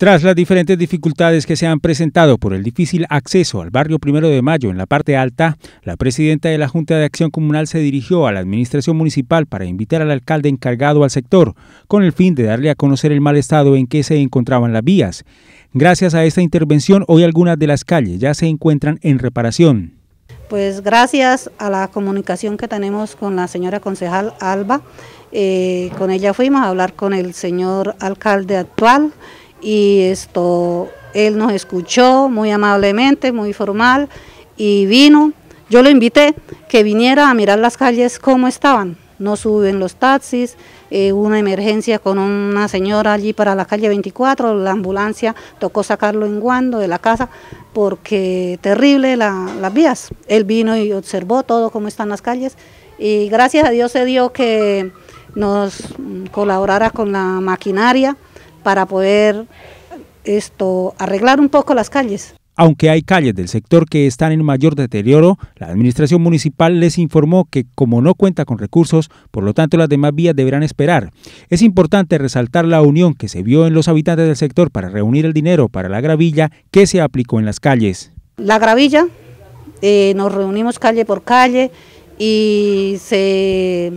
Tras las diferentes dificultades que se han presentado por el difícil acceso al barrio Primero de Mayo en la parte alta, la presidenta de la Junta de Acción Comunal se dirigió a la administración municipal para invitar al alcalde encargado al sector, con el fin de darle a conocer el mal estado en que se encontraban las vías. Gracias a esta intervención, hoy algunas de las calles ya se encuentran en reparación. Pues gracias a la comunicación que tenemos con la señora concejal Alba, eh, con ella fuimos a hablar con el señor alcalde actual, y esto él nos escuchó muy amablemente, muy formal y vino. Yo lo invité que viniera a mirar las calles cómo estaban. No suben los taxis, eh, una emergencia con una señora allí para la calle 24, la ambulancia tocó sacarlo en guando de la casa porque terrible las vías. Él vino y observó todo cómo están las calles y gracias a Dios se dio que nos colaborara con la maquinaria para poder esto arreglar un poco las calles. Aunque hay calles del sector que están en mayor deterioro, la administración municipal les informó que como no cuenta con recursos, por lo tanto las demás vías deberán esperar. Es importante resaltar la unión que se vio en los habitantes del sector para reunir el dinero para la gravilla que se aplicó en las calles. La gravilla, eh, nos reunimos calle por calle, y se,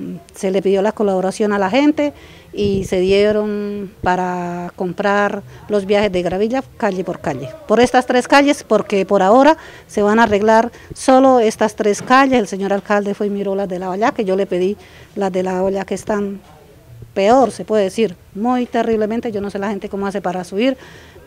le pidió la colaboración a la gente y se dieron para comprar los viajes de gravilla calle por calle. Por estas tres calles, porque por ahora se van a arreglar solo estas tres calles. El señor alcalde fue y miró las de la olla, que yo le pedí las de la olla que están peor, se puede decir, muy terriblemente. Yo no sé la gente cómo hace para subir,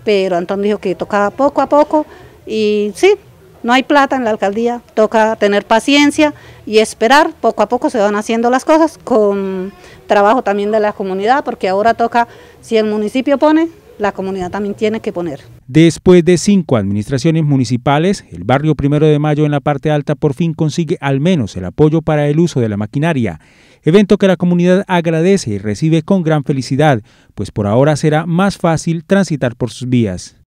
pero Antón dijo que tocaba poco a poco y sí, no hay plata en la alcaldía, toca tener paciencia y esperar, poco a poco se van haciendo las cosas con trabajo también de la comunidad, porque ahora toca, si el municipio pone, la comunidad también tiene que poner. Después de cinco administraciones municipales, el barrio Primero de Mayo en la parte alta por fin consigue al menos el apoyo para el uso de la maquinaria, evento que la comunidad agradece y recibe con gran felicidad, pues por ahora será más fácil transitar por sus vías.